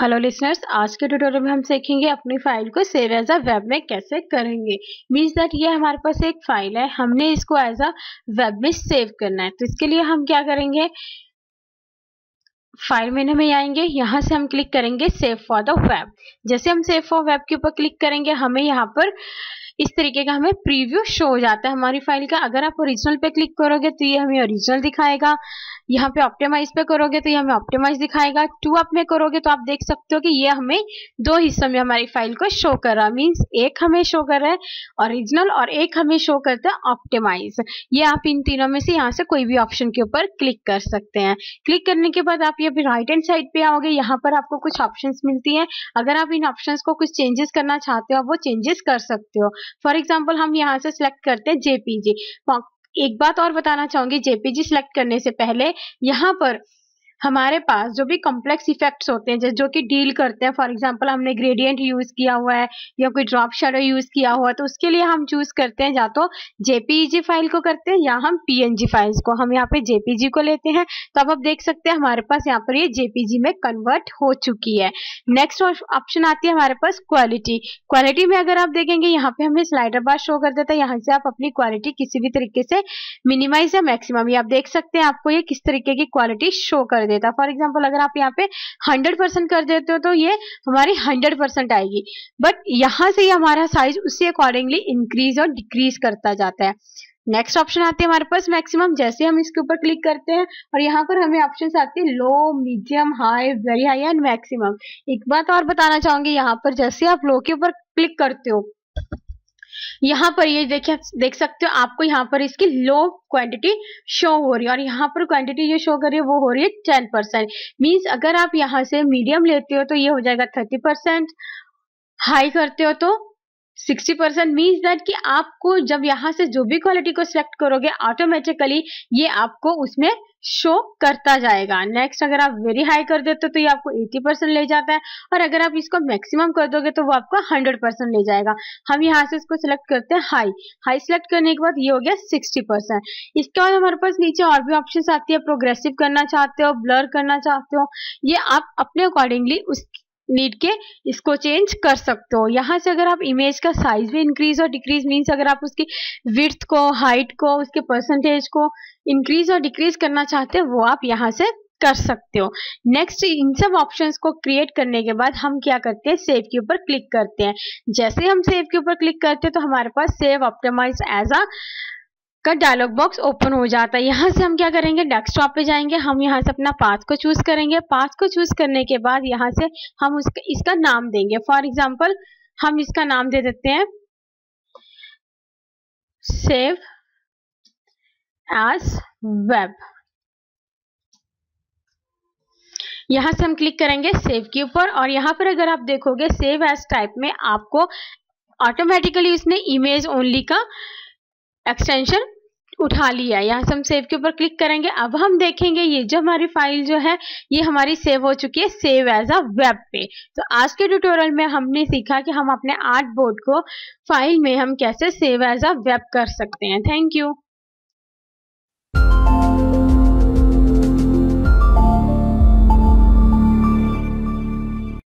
hello listeners आज के tutorial में हम सीखेंगे अपनी फाइल को सेव एज अ वेब में कैसे करेंगे मीन्स दैट ये हमारे पास एक फाइल है हमने इसको एज अ वेब में सेव करना है तो इसके लिए हम क्या करेंगे फाइल मेनू में आएंगे यहाँ से हम क्लिक करेंगे सेव फॉर द वेब जैसे हम सेव फॉर वेब के ऊपर क्लिक करेंगे हमें यहाँ पर इस तरीके का हमें प्रीव्यू शो हो जाता है हमारी फाइल का अगर आप ओरिजिनल पे क्लिक करोगे तो ये हमें ओरिजिनल दिखाएगा यहाँ पे ऑप्टिमाइज पे करोगे तो ये हमें ऑप्टिमाइज दिखाएगा टू अप में करोगे तो आप देख सकते हो कि ये हमें दो हिस्सों में हमारी फाइल को शो कर रहा है मीन्स एक हमें शो कर रहा है ओरिजिनल और एक हमें शो करता है ऑप्टिमाइज ये आप इन तीनों में से यहाँ से कोई भी ऑप्शन के ऊपर क्लिक कर सकते हैं क्लिक करने के बाद आप ये राइट हैंड साइड पे आओगे यहाँ पर आपको कुछ ऑप्शन मिलती है अगर आप इन ऑप्शन को कुछ चेंजेस करना चाहते हो आप वो चेंजेस कर सकते हो फॉर एग्जाम्पल हम यहाँ से सिलेक्ट करते हैं जेपीजी एक बात और बताना चाहूंगी जेपीजी सिलेक्ट करने से पहले यहाँ पर हमारे पास जो भी कॉम्प्लेक्स इफेक्ट्स होते हैं जो कि डील करते हैं फॉर एग्जांपल हमने ग्रेडियंट यूज किया हुआ है या कोई ड्रॉप शेडो यूज किया हुआ है तो उसके लिए हम चूज करते हैं या तो जेपीजी फाइल e को करते हैं या हम पीएनजी फाइल्स को हम यहाँ पे जेपीजी e को लेते हैं तो अब आप देख सकते हैं हमारे पास यहाँ पर ये यह जेपीजी e में कन्वर्ट हो चुकी है नेक्स्ट ऑप्शन आती है हमारे पास क्वालिटी क्वालिटी में अगर आप देखेंगे यहाँ पे हमें स्लाइडर बार शो कर देता है यहाँ से आप अपनी क्वालिटी किसी भी तरीके से मिनिमाइज या मैक्सिमम ये आप देख सकते हैं आपको ये किस तरीके की क्वालिटी शो कर देता फॉर एग्जाम्पल अगर आप यहाँ पे हंड्रेड परसेंट कर देते हो तो ये हमारी हंड्रेड परसेंट आएगी बट यहाँ से ही हमारा साइज उसी अकॉर्डिंगली इंक्रीज और डिक्रीज करता जाता है नेक्स्ट ऑप्शन आती है हमारे पास मैक्सिमम जैसे हम इसके ऊपर क्लिक करते हैं और यहाँ पर हमें ऑप्शंस आते हैं low medium high very high and maximum एक बात और बताना चाहूंगी यहाँ पर जैसे आप लो के ऊपर क्लिक करते हो यहाँ पर ये देखिए देख सकते हो आपको यहाँ पर इसकी लो क्वांटिटी शो हो रही है और यहाँ पर क्वांटिटी जो शो कर रही है वो हो रही है टेन परसेंट मीन्स अगर आप यहाँ से मीडियम लेते हो तो ये हो जाएगा थर्टी परसेंट हाई करते हो तो सिक्सटी परसेंट मीन्स दैट कि आपको जब यहाँ से जो भी क्वालिटी को सिलेक्ट करोगे ऑटोमेटिकली ये आपको उसमें शो करता जाएगा नेक्स्ट अगर आप वेरी हाई कर देते हो तो ये आपको 80 परसेंट ले जाता है और अगर आप इसको मैक्सिमम कर दोगे तो वो आपको 100 परसेंट ले जाएगा हम यहाँ से इसको सिलेक्ट करते हैं हाई हाई सिलेक्ट करने के बाद ये हो गया 60 परसेंट इसके बाद हमारे पास नीचे और भी ऑप्शंस आती है प्रोग्रेसिव करना चाहते हो ब्लर करना चाहते हो ये आप अपने अकॉर्डिंगली उस नीड के इसको चेंज कर सकते हो यहाँ से अगर आप इमेज का साइज भी इंक्रीज और डिक्रीज मीन्स अगर आप उसकी विर्थ को हाइट को उसके परसेंटेज को इंक्रीज और डिक्रीज करना चाहते हो वो आप यहाँ से कर सकते हो नेक्स्ट इन सब ऑप्शंस को क्रिएट करने के बाद हम क्या करते हैं सेव के ऊपर क्लिक करते हैं जैसे हम सेव के ऊपर क्लिक करते हैं तो हमारे पास सेव ऑप्टिमाइज एज अ का डायलॉग बॉक्स ओपन हो जाता है यहाँ से हम क्या करेंगे डेस्कटॉप पे जाएंगे हम यहाँ से अपना पाथ को चूज़ करेंगे पाथ को चूज़ करने के बाद यहाँ से हम उसका इसका नाम देंगे फॉर एग्जाम्पल हम इसका नाम दे देते हैं सेव एस वेब यहां से हम क्लिक करेंगे सेव के ऊपर और यहां पर अगर आप देखोगे सेव एस टाइप में आपको ऑटोमेटिकली उसने इमेज ओनली का एक्सटेंशन उठा लिया यहाँ से हम सेव के ऊपर क्लिक करेंगे अब हम देखेंगे ये जो हमारी फाइल जो है ये हमारी सेव हो चुकी है सेव एज अ वेब पे तो आज के ट्यूटोरियल में हमने सीखा कि हम अपने आर्ट बोर्ड को फाइल में हम कैसे सेव एज अ वेब कर सकते हैं थैंक यू